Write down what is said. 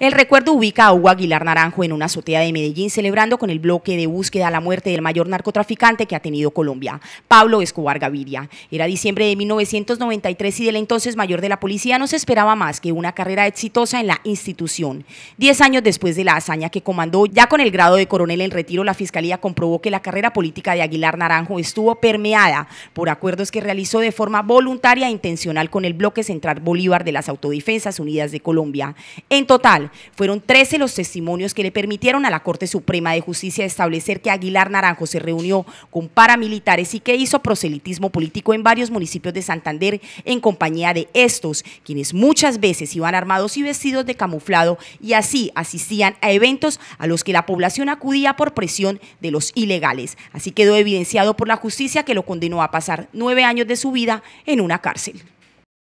El recuerdo ubica a Hugo Aguilar Naranjo en una azotea de Medellín celebrando con el bloque de búsqueda a la muerte del mayor narcotraficante que ha tenido Colombia, Pablo Escobar Gaviria. Era diciembre de 1993 y del entonces mayor de la policía no se esperaba más que una carrera exitosa en la institución. Diez años después de la hazaña que comandó, ya con el grado de coronel en retiro, la Fiscalía comprobó que la carrera política de Aguilar Naranjo estuvo permeada por acuerdos que realizó de forma voluntaria e intencional con el bloque central Bolívar de las Autodefensas Unidas de Colombia. En total, fueron 13 los testimonios que le permitieron a la Corte Suprema de Justicia establecer que Aguilar Naranjo se reunió con paramilitares y que hizo proselitismo político en varios municipios de Santander en compañía de estos, quienes muchas veces iban armados y vestidos de camuflado y así asistían a eventos a los que la población acudía por presión de los ilegales. Así quedó evidenciado por la justicia que lo condenó a pasar nueve años de su vida en una cárcel.